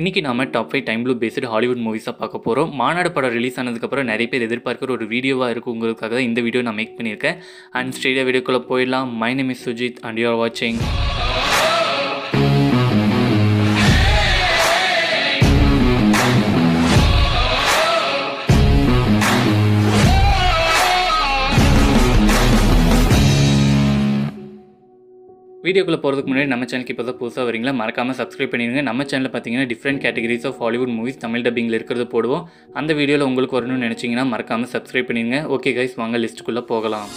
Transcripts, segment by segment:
இன்றைக்கி நாம top five time ப்ளூ பேஸ்டு ஹாலிவுட் மூவிஸாக பார்க்க போகிறோம் மாநாடு படம் ரிலீஸ் ஆனதுக்கப்புறம் நிறைய பேர் எதிர்பார்க்குற ஒரு வீடியோவாக இருக்கும் உங்களுக்காக தான் இந்த வீடியோ நான் மேக் பண்ணியிருக்கேன் அண்ட் ஸ்டேடியா வீடியோக்குள்ளே போயிடலாம் my name is Sujith and you're வாட்சிங் வீடியோக்குள்ளே போகிறதுக்கு முன்னாடி நம்ம சேனலுக்கு இப்போ தான் புதுசாக வரீங்களா மறக்காமல் சப்ஸ்கிரைப் பண்ணிடுங்க நம்ம சேனலில் பார்த்தீங்கன்னா different categories of Hollywood movies Tamil டப்பிங்கில் இருக்கிறது போடுவோம் அந்த வீடியோவில் உங்களுக்கு வரணும்னு நினச்சிங்கன்னா மறக்காமல் சப்ஸ்கிரைப் பண்ணிடுங்க ஓகே கைஸ் வாங்க லிஸ்ட்டுக்குள்ளே போகலாம்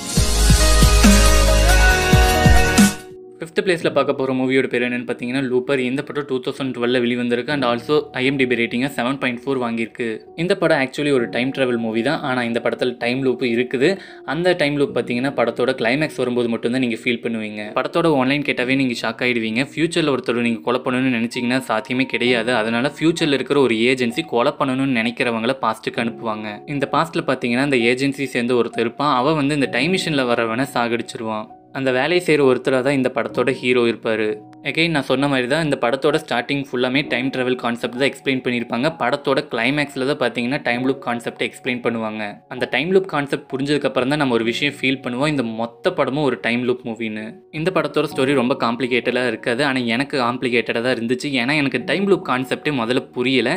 ஃபிஃப்த் பிளேஸில் பார்க்க போகிற மூவியோட பேர் என்னென்னு பார்த்தீங்கன்னா லூப்பர் இந்த படம் டூ தௌசண்ட் டுவெல்ல வெளிவந்திருக்கு அண்ட் ஆல்சோ ஐஎம்டிபி ரேட்டிங்காக செவன் பாயிண்ட் ஃபோர் வாங்கியிருக்கு இந்த படம் ஆக்சுவலி ஒரு டைம் ட்ராவல் மூவி தான் ஆனால் இந்த படத்தில் டைம் லூப் இருக்குது அந்த டைம் லூப் பார்த்தீங்கன்னா படத்தோட கிளைமேக்ஸ் வரும்போது மட்டும்தான் நீங்கள் ஃபீல் பண்ணுவீங்க படத்தோட ஆன்லைன் கேட்டாவே நீங்கள் ஷாக் ஆகிடுவீங்க ஃபியூச்சரில் ஒருத்தர் நீங்கள் கொலை பண்ணணும்னு நினச்சிங்கன்னா சாத்தியமே கிடையாது அதனால் ஃபியூச்சரில் இருக்கிற ஒரு ஏஜென்சி கொலை பண்ணணும்னு நினைக்கிறவங்கள பாஸ்ட்டுக்கு அனுப்புவாங்க இந்த பாஸ்ட்டில் பார்த்தீங்கன்னா அந்த ஏஜென்சி சேர்ந்து ஒருத்தர் இருப்பான் அவன் வந்து இந்த டைம் மிஷினில் வரவனை சாகடிச்சிருவான் அந்த வேலையை செய்கிற ஒருத்தராக தான் இந்த படத்தோட ஹீரோ இருப்பார் எகைன் நான் சொன்ன மாதிரி தான் இந்த படத்தோட ஸ்டார்டிங் ஃபுல்லாமே டைம் ட்ராவல் கான்செப்ட் தான் எக்ஸ்பிளைன் பண்ணியிருப்பாங்க படத்தோட கிளைமேக்ஸில் தான் பார்த்தீங்கன்னா டைம் லுப் கான்செப்டை எக்ஸ்பிளைன் பண்ணுவாங்க அந்த டைம் லுப் கான்செப்ட் புரிஞ்சதுக்கப்புறம் தான் நம்ம ஒரு விஷயம் ஃபீல் பண்ணுவோம் இந்த மொத்த படமும் ஒரு டைம் லுப் மூவின்னு இந்த படத்தோட ஸ்டோரி ரொம்ப காம்ப்ளிகேட்டடாக இருக்காது ஆனால் எனக்கு காம்ப்ளிகேட்டடாக தான் இருந்துச்சு ஏன்னா எனக்கு டைம் லுப் கான்செப்டே முதல்ல புரியலை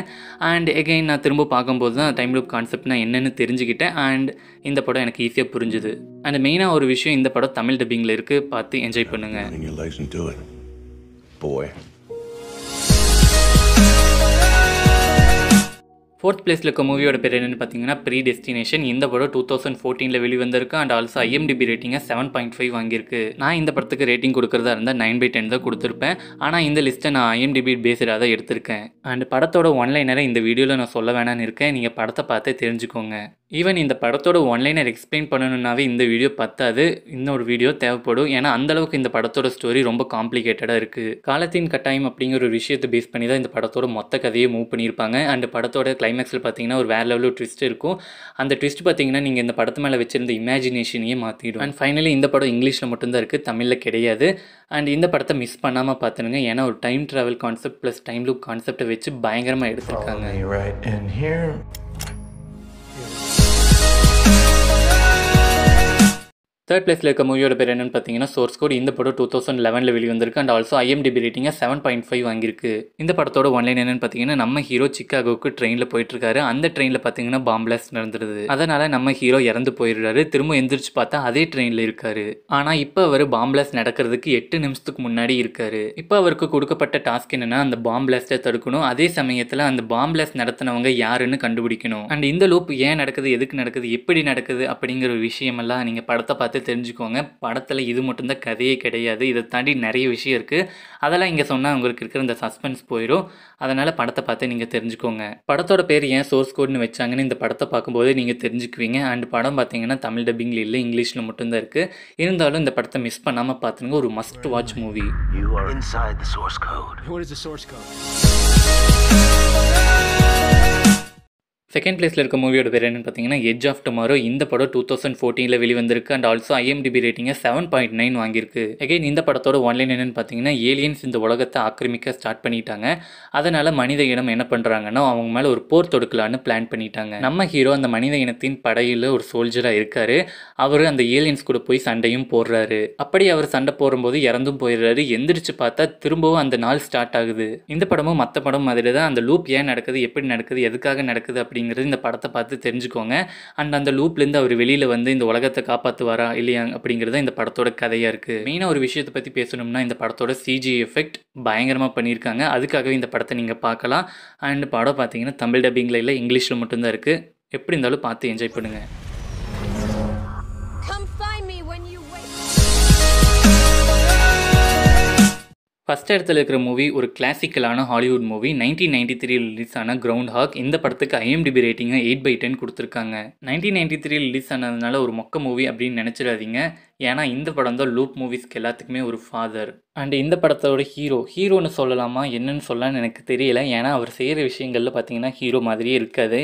அண்ட் எகைன் நான் திரும்ப பார்க்கும்போது தான் டைம் லுப் நான் என்னென்னு தெரிஞ்சுக்கிட்டேன் அண்ட் இந்த படம் எனக்கு ஈஸியாக புரிஞ்சுது அண்ட் மெயினாக ஒரு விஷயம் இந்த படம் தமிழ் டப்பிங்கில் இருக்குது பார்த்து என்ஜாய் பண்ணுங்கள் ஃபோர்த் பிளேஸில் இருக்க மூவியோட பேர் என்னென்னு பார்த்தீங்கன்னா ப்ரீ டெஸ்டினேஷன் இந்த படம் டூ தௌசண்ட் ஃபோர்டீனில் வெளிவந்திருக்கு அண்ட் ஆல்சோ ஐஎம்டிபி ரேட்டிங்கை செவன் பாயிண்ட் ஃபைவ் வாங்கியிருக்கு நான் இந்த படத்துக்கு ரேட்டிங் கொடுக்குறதா இருந்தால் நைன் பை டென் தான் கொடுத்துருப்பேன் ஆனால் இந்த லிஸ்ட்டை நான் ஐஎம்டிபி பேஸ்டாக தான் எடுத்திருக்கேன் அண்ட் படத்தோட ஒன்லைனரை இந்த வீடியோவில் நான் சொல்ல வேணான்னு இருக்கேன் நீங்கள் படத்தை பார்த்தே தெரிஞ்சுக்கோங்க ஈவன் இந்த படத்தோட ஒன்லைனர் எக்ஸ்பிளைன் பண்ணணுன்னாவே இந்த வீடியோ பத்தாது இன்னொரு வீடியோ தேவைப்படும் ஏன்னா அந்தளவுக்கு இந்த படத்தோட ஸ்டோரி ரொம்ப காம்ப்ளிகேட்டடாக இருக்குது காலத்தின் கட்டாயம் அப்படிங்கிற ஒரு விஷயத்தை பேஸ் பண்ணி தான் இந்த படத்தோட மொத்த கதையை மூவ் பண்ணியிருப்பாங்க அண்ட் படத்தோட கிளை கிளைமேக்ஸில் பார்த்தீங்கன்னா ஒரு வேறு லெவலில் ட்விஸ்ட் இருக்கும் அந்த ட்விஸ்ட் பார்த்தீங்கன்னா நீங்கள் இந்த படத்து மேலே வச்சிருந்த இமேஜினேஷனையே மாற்றிடும் அண்ட் ஃபைனலி இந்த படம் இங்கிலீஷில் மட்டும்தான் இருக்குது தமிழில் கிடையாது அண்ட் இந்த படத்தை மிஸ் பண்ணாமல் பார்த்துருங்க ஏன்னா ஒரு time travel concept plus time loop கான்செப்டை வச்சு பயங்கரமாக எடுத்திருக்காங்க தேர்ட் பிளேஸில் இருக்க மூவியோட பேர் என்னன்னு பார்த்தீங்கன்னா சோர்ஸ் கோட் இந்த படம் டூ தௌசண்ட் லெவனில் வெளிவந்திருக்கு அண்ட் ஆல்சோ ஐஎம்டிபி ரேட்டிங்காக செவன் பாயிண்ட் ஃபைவ் வாங்கியிருக்கு இந்த படத்தோட ஒன்லைன் என்னன்னு பார்த்தீங்கன்னா நம்ம ஹீரோ சிக்காகோக்கு ட்ரெயினில் போயிட்டு இருக்காரு அந்த ட்ரெயினில் பார்த்தீங்கன்னா பாம்பிளஸ் நடந்துருது அதனால நம்ம ஹீரோ இறந்து போயிடுறாரு திரும்ப எந்திரிச்சு பார்த்தா அதே ட்ரெயினில் இருக்காரு ஆனால் இப்போ அவர் பாம்பிளஸ் நடக்கிறதுக்கு எட்டு நிமிஷத்துக்கு முன்னாடி இருக்காரு இப்போ அவருக்கு கொடுக்கப்பட்ட டாஸ்க் என்னன்னா அந்த பாம்பிளாஸ்டை தடுக்கணும் அதே சமயத்தில் அந்த பாம்பிளஸ் நடத்தினவங்க யாருன்னு கண்டுபிடிக்கணும் அண்ட் இந்த லூப் ஏன் நடக்குது எதுக்கு நடக்குது எப்படி நடக்குது அப்படிங்கிற விஷயமெல்லாம் நீங்கள் படத்தை பார்த்து கேட்டு தெரிஞ்சுக்கோங்க படத்தில் இது மட்டும்தான் கதையே கிடையாது இதை தாண்டி நிறைய விஷயம் இருக்குது அதெல்லாம் இங்கே சொன்னால் உங்களுக்கு இருக்கிற இந்த சஸ்பென்ஸ் போயிடும் அதனால் படத்தை பார்த்து நீங்கள் தெரிஞ்சுக்கோங்க படத்தோட பேர் ஏன் சோர்ஸ் கோட்னு வச்சாங்கன்னு இந்த படத்தை பார்க்கும்போது நீங்கள் தெரிஞ்சுக்குவீங்க அண்ட் படம் பார்த்தீங்கன்னா தமிழ் டப்பிங்கில் இல்லை இங்கிலீஷில் மட்டும்தான் இருக்குது இருந்தாலும் இந்த படத்தை மிஸ் பண்ணாமல் பார்த்துங்க ஒரு must watch movie You are inside the source code. What is the source code? Second பிளேஸில் இருக்க மூவியோட பேர் என்னன்னு பார்த்தீங்கன்னா எஜ் ஆஃப் டுமாரோ இந்த படம் டூ தௌசண்ட் ஃபோர்டீனில் வெளிவந்திருக்கு அண்ட் ஆல்சோ ஐஎம்டிபி ரேட்டிங்கை செவன் பாயிண்ட் நைன் வாங்கியிருக்கு அகைன் இந்த படத்தோட ஒன்லைன் என்னன்னு பார்த்தீங்கன்னா ஏலியன்ஸ் இந்த உலகத்தை ஆக்கிரமிக்க ஸ்டார்ட் பண்ணிட்டாங்க அதனால் மனித இனம் என்ன பண்ணுறாங்கன்னா அவங்க மேலே ஒரு போர் தொடுக்கலான்னு பிளான் பண்ணிட்டாங்க நம்ம ஹீரோ அந்த மனித இனத்தின் படையில் ஒரு சோல்ஜராக இருக்கார் அவர் அந்த ஏலியன்ஸ் கூட போய் சண்டையும் போடுறாரு அப்படி அவர் சண்டை போடும்போது இறந்தும் போயிடுறாரு எந்திரிச்சு பார்த்தா திரும்பவும் அந்த நாள் ஸ்டார்ட் ஆகுது இந்த படமும் மற்ற படம் மாதிரி தான் அந்த லூப் ஏன் நடக்குது எப்படி நடக்குது எதுக்காக நடக்குது அப்படி அப்படிங்கிறது இந்த படத்தை பார்த்து தெரிஞ்சுக்கோங்க அண்ட் அந்த லூப்லேருந்து அவர் வெளியில் வந்து இந்த உலகத்தை காப்பாற்றுவாரா இல்லையா அப்படிங்கிறது இந்த படத்தோட கதையாக இருக்குது மெயினாக ஒரு விஷயத்தை பற்றி பேசணும்னா இந்த படத்தோட சிஜி எஃபெக்ட் பயங்கரமாக பண்ணியிருக்காங்க அதுக்காகவே இந்த படத்தை நீங்கள் பார்க்கலாம் அண்ட் படம் பார்த்தீங்கன்னா தமிழ் டப்பிங்கில் இல்லை இங்கிலீஷில் மட்டும்தான் இருக்குது எப்படி இருந்தாலும் பார்த்து என்ஜாய் பண்ணுங்கள் ஃபஸ்ட் இடத்துல இருக்கிற மூவி ஒரு கிளாசிக்கலான Hollywood movie nineteen ninety three release ஆன கிரவுண்ட் ஹாக் இந்த படத்துக்கு ஐஎம்டிபி ரேட்டிங்கை எயிட் பை டென் கொடுத்துருக்காங்க நைன்டீன் நைன்டி த்ரீ ரிலீஸ் ஆனதுனால ஒரு மொக்க மூவி அப்படின்னு நினச்சிடாதீங்க ஏன்னா இந்த படம் தான் லூப் மூவிஸ்க்கு எல்லாத்துக்குமே ஒரு ஃபாதர் அண்ட் இந்த படத்தோட ஹீரோ ஹீரோன்னு சொல்லலாமா என்னன்னு சொல்லலான்னு எனக்கு தெரியல ஏன்னா அவர் செய்கிற விஷயங்களில் பார்த்தீங்கன்னா ஹீரோ மாதிரியே இருக்காது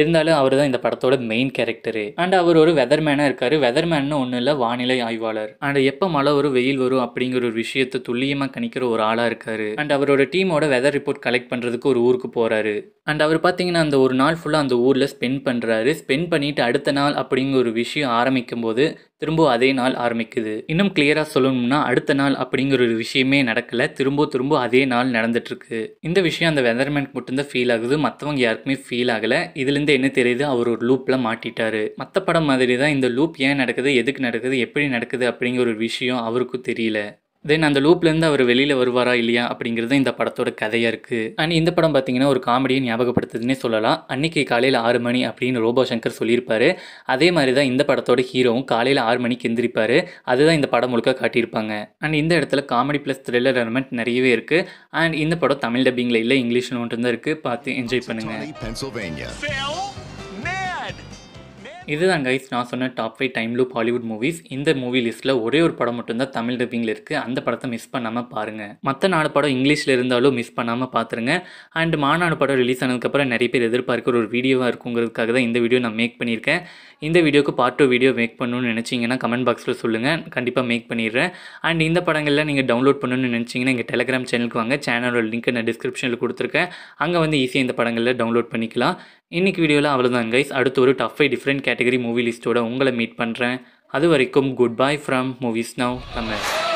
இருந்தாலும் அவர் தான் இந்த படத்தோட மெயின் கேரக்டரு அண்ட் அவர் ஒரு வெதர்மேனாக இருக்கார் வெதர்மேன்னு ஒன்றும் இல்லை வானிலை ஆய்வாளர் அண்ட் எப்போ மழை வரும் வெயில் வரும் அப்படிங்கிற ஒரு விஷயத்தை துல்லியமாக கணிக்கிற ஒரு ஆளாக இருக்கார் அண்ட் அவரோட டீமோட வெதர் ரிப்போர்ட் கலெக்ட் பண்ணுறதுக்கு ஒரு ஊருக்கு போகிறாரு அண்ட் அவர் பார்த்தீங்கன்னா அந்த ஒரு நாள் ஃபுல்லாக அந்த ஊரில் ஸ்பெண்ட் பண்ணுறாரு ஸ்பெண்ட் பண்ணிவிட்டு அடுத்த நாள் அப்படிங்கிற ஒரு விஷயம் ஆரம்பிக்கும் போது திரும்ப அதே நாள் ஆரம்பிக்குது இன்னும் கிளியராக சொல்லணும்னா அடுத்த நாள் அப்படிங்கிற ஒரு விஷயமே நடக்கலை திரும்ப திரும்ப அதே நாள் நடந்துட்டுருக்கு இந்த விஷயம் அந்த வெதர்மேனுக்கு மட்டும்தான் ஃபீல் ஆகுது மற்றவங்க யாருக்குமே ஃபீல் ஆகலை இதுலேருந்து என்ன தெரியுது அவர் ஒரு லூப்பில் மாட்டிட்டாரு மற்ற படம் மாதிரி தான் இந்த லூப் ஏன் நடக்குது எதுக்கு நடக்குது எப்படி நடக்குது அப்படிங்கிற ஒரு விஷயம் அவருக்கும் தெரியல தென் அந்த லூப்லேருந்து அவர் வெளியில் வருவாரா இல்லையா அப்படிங்கிறது இந்த படத்தோட கதையாக இருக்குது அண்ட் இந்த படம் பார்த்தீங்கன்னா ஒரு காமெடியை ஞாபகப்படுத்துதுன்னே சொல்லலாம் அன்னைக்கு காலையில் ஆறு மணி அப்படின்னு ரோபோ சங்கர் சொல்லியிருப்பாரு அதே மாதிரி தான் இந்த படத்தோட ஹீரோவும் காலையில் ஆறு மணிக்கு எந்திரிப்பார் அதுதான் இந்த படம் முழுக்க காட்டியிருப்பாங்க அண்ட் இந்த இடத்துல காமெடி ப்ளஸ் த்ரில்லர் எலமெண்ட் நிறையவே இருக்குது அண்ட் இந்த படம் தமிழ் டப்பிங்கில் இல்லை இங்கிலீஷ்னு ஒன்று தான் இருக்குது பார்த்து என்ஜாய் பண்ணுங்கள் இதுதான் கைஸ் நான் சொன்ன top five time loop Hollywood movies இந்த மூவி லிஸ்ட்டில் ஒரே ஒரு படம் மட்டும்தான் தமிழ் டப்பிங்கில் இருக்குது அந்த படத்தை மிஸ் பண்ணாமல் பாருங்கள் மற்ற நாலு படம் இங்கிலீஷில் இருந்தாலும் மிஸ் பண்ணாமல் பார்த்துருங்க அண்ட் மாநாடு படம் ரிலீஸ் ஆனதுக்கப்புறம் நிறைய பேர் எதிர்பார்க்குற ஒரு வீடியோவாக இருக்குங்கிறதுக்காக தான் இந்த வீடியோ நான் மேக் பண்ணியிருக்கேன் இந்த வீடியோக்கு பார்ட் டூ வீடியோ மேக் பண்ணணும்னு நினச்சிங்கன்னா கமெண்ட் பாக்ஸில் சொல்லுங்கள் கண்டிப்பாக மேக் பண்ணிடுறேன் அண்ட் இந்த படங்களில் நீங்கள் டவுன்லோட் பண்ணணும்னு நினச்சிங்கன்னா எங்கள் டெலிகிராம் சேனலுக்கு வாங்க சேனலோட லிங்க் நான் டிஸ்கிரிப்ஷனில் கொடுத்துருக்கேன் அங்கே வந்து ஈஸியாக இந்த படங்களில் டவுன்லோட் பண்ணிக்கலாம் இன்றைக்கி வீடியோவில் அவ்வளோதான் கைஸ் அடுத்து ஒரு top five different category movie லிஸ்ட்டோட உங்களை மீட் பண்ணுறேன் அது வரைக்கும் good bye from movies now Tamil